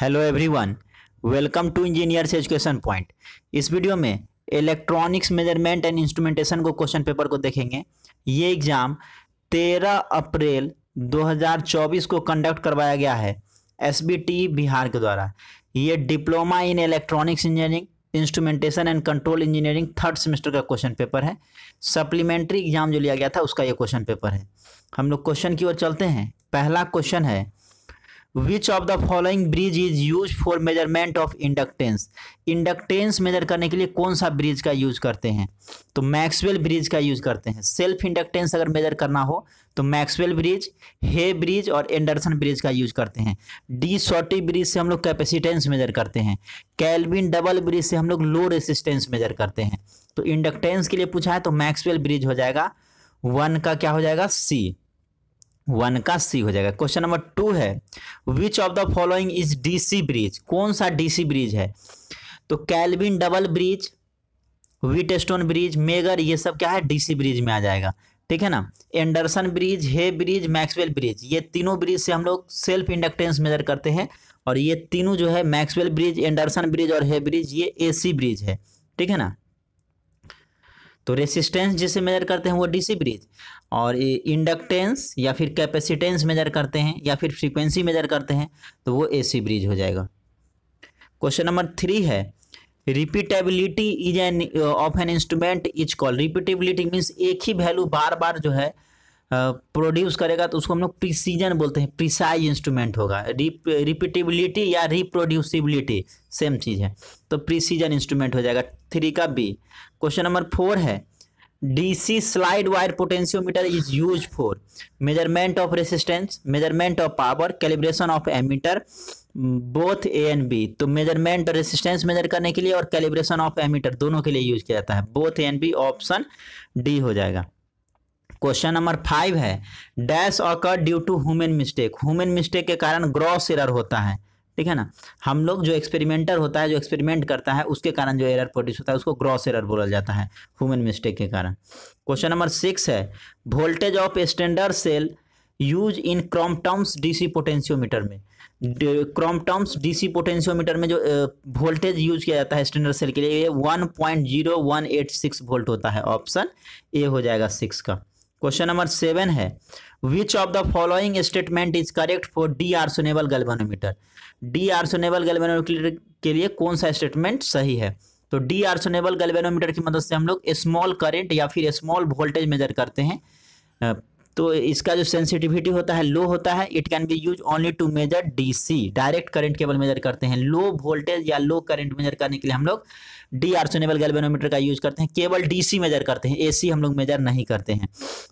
hello everyone welcome to engineers education point इस video में electronics measurement and instrumentation को question paper को देखेंगे ये एग्ज़ाम 13 अप्रैल 2024 को कंडक्ट करवाया गया है एस बिहार के द्वारा ये diploma in electronics engineering instrumentation and control engineering third semester का क्वेश्चन पेपर है सप्लीमेंट्री एग्जाम जो लिया गया था उसका ये क्वेश्चन पेपर है हम लोग क्वेश्चन की ओर चलते हैं पहला क्वेश्चन है which of the following bridge is use for measurement of inductance inductance measure करने के लिए कौन सा ब्रिज का यूज करते हैं तो मैक्सवेल ब्रिज का यूज करते हैं सेल्फ इंडक्टेंस अगर मेजर करना हो तो मैक्सवेल ब्रिज हे ब्रिज और एंडरसन ब्रिज का यूज करते हैं डी सोटी ब्रिज से हम लोग कैपेसिटेंस मेजर करते हैं कैलविन डबल ब्रिज से हम लोग लो रेसिस्टेंस मेजर करते हैं तो इंडक्टेंस के लिए पूछा है तो मैक्सवेल ब्रिज हो जाएगा वन का क्या हो जाएगा सी वन का सी हो जाएगा क्वेश्चन नंबर टू है which of the following is DC bridge कौन सा डीसी ब्रिज है तो Kelvin double bridge Wheatstone bridge megger ये सब क्या है डीसी ब्रिज में आ जाएगा ठीक है ना Anderson bridge Hay bridge Maxwell bridge ये तीनों ब्रिज से हम लोग सेल्फ इंडक्टेंस मेजर करते हैं और ये तीनों जो है मैक्सवेल ब्रिज एंडरसन ब्रिज और हे ब्रिज ये एसी ब्रिज है ठीक है ना तो रेसिस्टेंस जिसे मेजर करते हैं वो डीसी ब्रिज और इंडक्टेंस या फिर कैपेसिटेंस मेजर करते हैं या फिर फ्रीक्वेंसी मेजर करते हैं तो वो एसी ब्रिज हो जाएगा क्वेश्चन नंबर थ्री है repeatability is an of an instrument is call repeatability means एक ही वैल्यू बार बार जो है प्रोड्यूस uh, करेगा तो उसको हम लोग प्रिसीजन बोलते हैं प्रिसाइज इंस्ट्रूमेंट होगा रिपीटेबिलिटी या रिप्रोड्यूसिबिलिटी सेम चीज़ है तो प्रिसीजन इंस्ट्रूमेंट हो जाएगा थ्री का बी क्वेश्चन नंबर फोर है DC slide wire potentiometer is use for measurement of resistance measurement of power calibration of ammeter both A and B तो मेजरमेंट रेसिस्टेंस मेजर करने के लिए और कैलिब्रेशन ऑफ एमीटर दोनों के लिए यूज किया जाता है both A and B option D हो जाएगा क्वेश्चन नंबर फाइव है dash occur due to human mistake human mistake के कारण ग्रॉस एरर होता है ठीक है ना हम लोग जो एक्सपेरिमेंटर होता है जो एक्सपेरिमेंट करता है उसके कारण जो एरर प्रोड्यूस होता है उसको ग्रॉस एरर बोला जाता है ह्यूमन मिस्टेक के कारण क्वेश्चन नंबर सिक्स है voltage of standard cell use in Crompton's DC potentiometer में क्रॉमटम्स डीसी पोटेंशियोमीटर में जो वोल्टेज यूज किया जाता है स्टैंडर्ड सेल के लिए ये सिक्स वोल्ट होता है ऑप्शन ए हो जाएगा सिक्स का क्वेश्चन नंबर सेवन है which of the following statement is correct for d'Arsonval galvanometer d'Arsonval galvanometer के लिए कौन सा स्टेटमेंट सही है तो डी आर्सोनेबल गल्वेनोमीटर की मदद से हम लोग स्मॉल करेंट या फिर स्मॉल वोल्टेज मेजर करते हैं तो इसका जो सेंसिटिविटी होता है लो होता है it can be use only to measure DC direct current केवल मेजर करते हैं लो वोल्टेज या लो करंट मेजर करने के लिए हम लोग डी आर्सोनेबल गैल्वेनोमीटर का यूज करते हैं केवल डीसी मेजर करते हैं एसी हम लोग मेजर नहीं करते हैं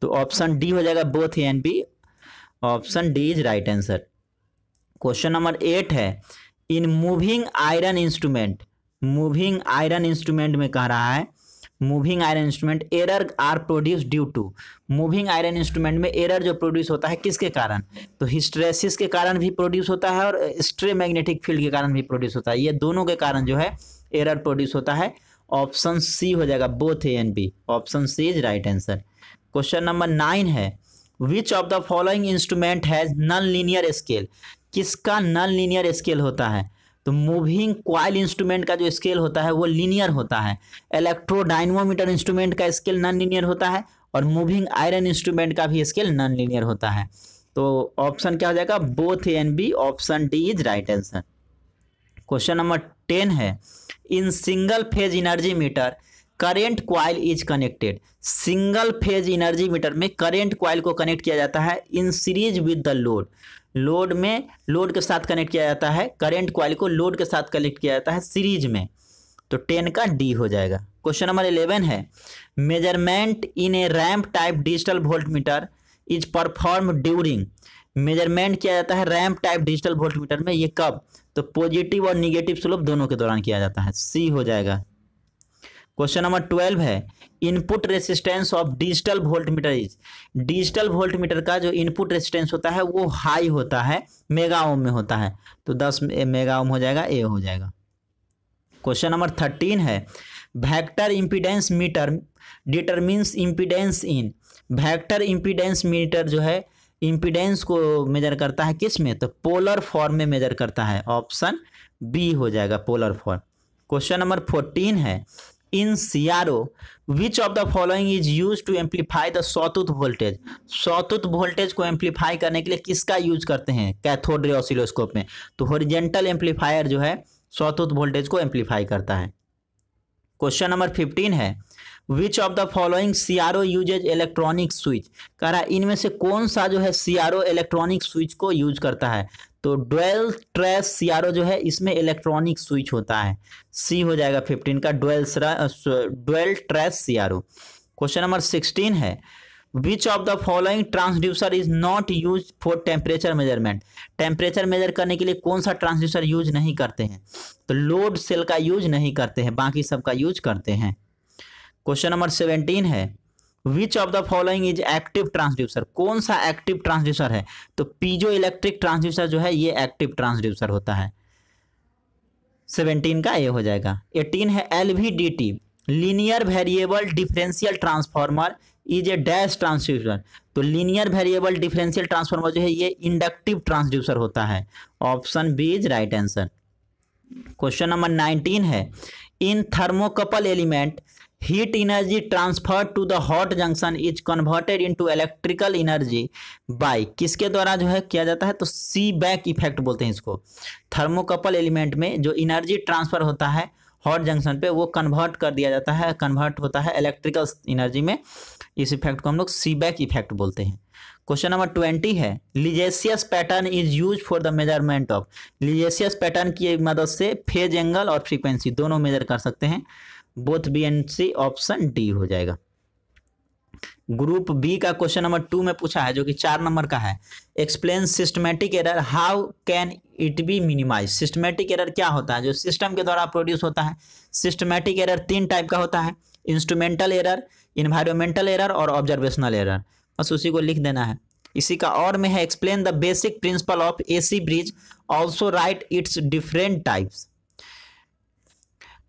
तो ऑप्शन डी हो जाएगा both A and B option D is right answer question number eight है in moving iron instrument moving iron instrument में कह रहा है moving iron instrument error are produce due to moving iron instrument में error जो produce होता है किसके कारण तो हिस्ट्रेसिस के कारण भी प्रोड्यूस होता है और स्ट्रे मैग्नेटिक फील्ड के कारण भी प्रोड्यूस होता है ये दोनों के कारण जो है एरर प्रोड्यूस होता है ऑप्शन सी हो जाएगा both A and B option C is right answer question number nine है which of the following instrument has non linear scale किसका नॉन लीनियर स्केल होता है तो मूविंग क्वाइल इंस्ट्रूमेंट का जो स्केल होता है वो लीनियर होता है इलेक्ट्रोडाइनोमीटर इंस्ट्रूमेंट का स्केल नॉन लीनियर होता है और मूविंग आयरन इंस्ट्रूमेंट का भी स्केल नॉन लीनियर होता है तो ऑप्शन क्या हो जाएगा both A and B option D is right answer question number ten है in single phase energy meter current coil is connected single phase energy meter में करेंट क्वाइल को connect किया जाता है in series with the load load में load के साथ connect किया जाता है करेंट क्वाइल को लोड के साथ कनेक्ट किया जाता है सीरीज में तो टेन का डी हो जाएगा क्वेश्चन नंबर इलेवन है measurement in a ramp type digital volt voltmeter is perform during measurement किया जाता है ramp type digital volt voltmeter में ये कब तो पॉजिटिव और निगेटिव स्लोप दोनों के दौरान किया जाता है सी हो जाएगा क्वेश्चन नंबर ट्वेल्व है input resistance of digital meter is digital volt voltmeter का जो इनपुट रेसिस्टेंस होता है वो हाई होता है मेगा ओम में होता है तो दस मेगा ओम हो जाएगा ए हो जाएगा क्वेश्चन नंबर थर्टीन है vector impedance meter determines impedance in vector impedance meter जो है इम्पीडेंस को मेजर करता है किस में तो पोलर फॉर्म में मेजर करता है ऑप्शन बी हो जाएगा polar form question number fourteen है in CRO which of the following is use to amplify the sawtooth voltage sawtooth voltage को एम्पलीफाई करने के लिए किसका यूज करते हैं कैथोड रे ऑसिलोस्कोप में तो होरिजेंटल एम्पलीफायर जो है सौतुत वोल्टेज को एम्पलीफाई करता है क्वेश्चन नंबर फिफ्टीन है which of the following C R O uses electronic switch कह रहा है इनमें से कौन सा जो है C R O electronic switch को यूज करता है तो डुअल ट्रेस सीआरओ जो है इसमें इलेक्ट्रॉनिक स्विच होता है सी हो जाएगा फिफ्टीन का dual dual trace CRO question number sixteen है which of the following transducer is not use for temperature measurement temperature measure करने के लिए कौन सा ट्रांसड्यूसर यूज नहीं करते हैं तो लोड सेल का यूज नहीं करते हैं बाकी सबका यूज करते हैं क्वेश्चन नंबर सेवेंटीन है which of the following is active transducer कौन सा एक्टिव ट्रांसड्यूसर है तो पीजो इलेक्ट्रिक ट्रांसड्यूसर जो है ये एक्टिव ट्रांसड्यूसर होता है सेवनटीन का ए हो जाएगा एटीन है L V D T linear variable differential transformer is a dash transducer तो लीनियर वेरिएबल डिफरेंशियल ट्रांसफार्मर जो है ये इंडक्टिव ट्रांसड्यूसर होता है option B is right answer question number nineteen है in thermocouple element energy transfer to the hot junction is converted into electrical energy by किसके द्वारा जो है किया जाता है तो सी बैक इफेक्ट बोलते हैं इसको थर्मोकपल एलिमेंट में जो एनर्जी ट्रांसफर होता है हॉट जंक्शन पे वो कन्वर्ट कर दिया जाता है कन्वर्ट होता है इलेक्ट्रिकल इनर्जी में इस इफेक्ट को हम लोग सी बैक इफेक्ट बोलते हैं क्वेश्चन नंबर ट्वेंटी है Lissajous pattern is use for the measurement of Lissajous pattern की मदद से फेज एंगल और फ्रीक्वेंसी दोनों मेजर कर सकते हैं both B and C option D हो जाएगा ग्रुप बी का क्वेश्चन नंबर टू में पूछा है जो कि चार नंबर का है explain systematic error how can it be minimise systematic error क्या होता है जो सिस्टम के द्वारा प्रोड्यूस होता है सिस्टमेटिक एरर तीन टाइप का होता है इंस्ट्रूमेंटल एरर इन्वायरमेंटल एरर और ऑब्जर्वेशनल एरर बस उसी को लिख देना है इसी का और में है explain the basic principle of a bridge also write its different types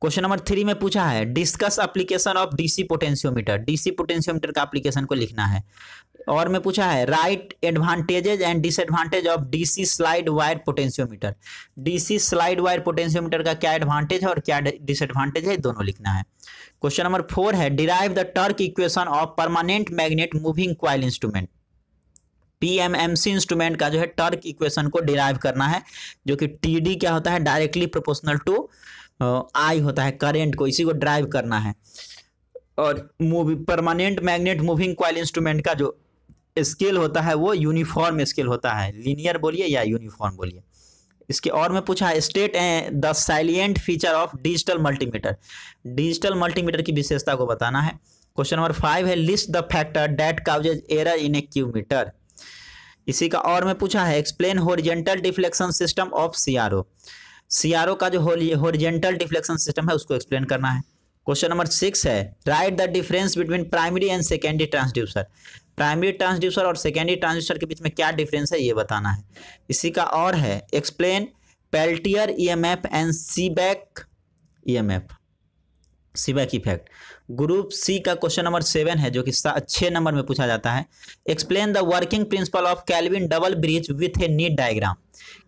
question number three में पूछा है discuss application of DC potentiometer DC potentiometer का एप्लीकेशन को लिखना है और में पूछा है write advantages and disadvantage of DC slide wire potentiometer DC slide wire potentiometer का क्या एडवांटेज है और क्या डिसएडवांटेज है दोनों लिखना है क्वेश्चन नंबर फोर है derive the torque equation of permanent magnet moving coil instrument PMMC instrument का जो है टर्क इक्वेशन को डिराइव करना है जो कि टीडी क्या होता है डायरेक्टली प्रोपोर्शनल टू आई होता है करेंट को इसी को ड्राइव करना है और moving permanent magnet moving coil instrument का जो स्केल होता है वो यूनिफॉर्म स्केल होता है लीनियर बोलिए या यूनिफॉर्म बोलिए इसके और में पूछा है state the salient feature of digital multimeter digital multimeter की विशेषता को बताना है क्वेश्चन नंबर फाइव है list the factor that causes error in a Q meter इसी का और में पूछा है explain horizontal deflection system of CRO CRO का जो होरिजेंटल डिफ्लेक्शन सिस्टम है उसको एक्सप्लेन करना है क्वेश्चन नंबर सिक्स है write the difference between primary and secondary transducer primary transducer और सेकेंडरी ट्रांसड्यूसर के बीच में क्या डिफरेंस है ये बताना है इसी का और है explain Peltier EMF and Seebeck EMF Seebeck effect group C का क्वेश्चन नंबर सेवन है जो कि छः नंबर में पूछा जाता है explain the working principle of Kelvin double bridge with a neat diagram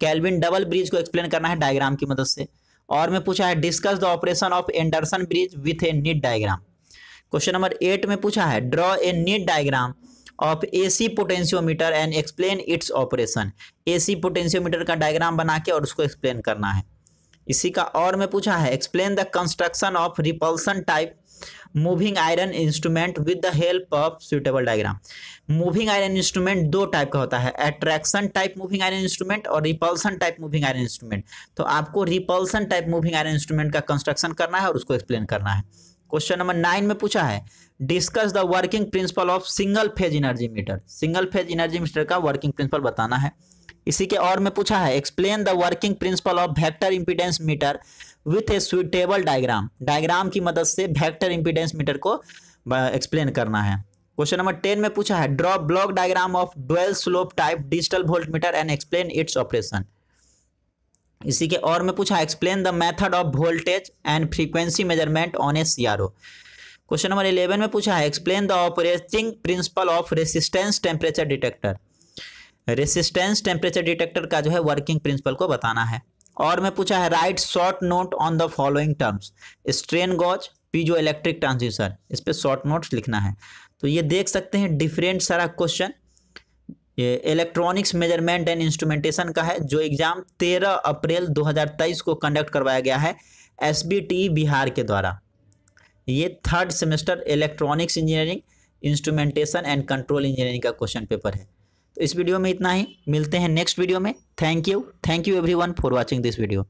Kelvin double bridge को एक्सप्लेन करना है डायग्राम की मदद से और में पूछा है discuss the operation of Anderson bridge with a neat diagram question number eight में पूछा है draw a neat diagram of A C potentiometer and explain its operation A C potentiometer का डायग्राम बना के और उसको एक्सप्लेन करना है इसी का और में पूछा है explain the construction of repulsion type moving iron instrument with the help of suitable diagram moving iron instrument दो टाइप का होता है attraction type moving iron instrument और repulsion type moving iron instrument तो आपको repulsion type moving iron instrument का construction करना है और उसको एक्सप्लेन करना है क्वेश्चन नंबर नाइन में पूछा है discuss the working principle of single phase energy meter single phase energy meter का वर्किंग प्रिंसिपल बताना है इसी के और में पूछा है explain the working principle of vector impedance meter with a suitable diagram diagram की मदद से वेक्टर इंपीडेंस मीटर को एक्सप्लेन करना है क्वेश्चन नंबर टेन में पूछा है draw block diagram of dual slope type digital volt meter and explain its operation इसी के और में पूछा explain the method of voltage and frequency measurement on A C question number eleven में पूछा है explain the operating principle of resistance temperature detector resistance temperature detector का जो है वर्किंग प्रिंसिपल को बताना है और मैं पूछा है write short note on the following terms strain gauge piezo electric transducer इस पर शॉर्ट नोट लिखना है तो ये देख सकते हैं डिफरेंट सारा क्वेश्चन ये इलेक्ट्रॉनिक्स मेजरमेंट एंड इंस्ट्रूमेंटेशन का है जो एग्ज़ाम 13 अप्रैल 2023 को कंडक्ट करवाया गया है एस e बिहार के द्वारा ये third semester electronics engineering instrumentation and control engineering का क्वेश्चन पेपर है इस वीडियो में इतना ही मिलते हैं नेक्स्ट वीडियो में thank you thank you everyone for watching this video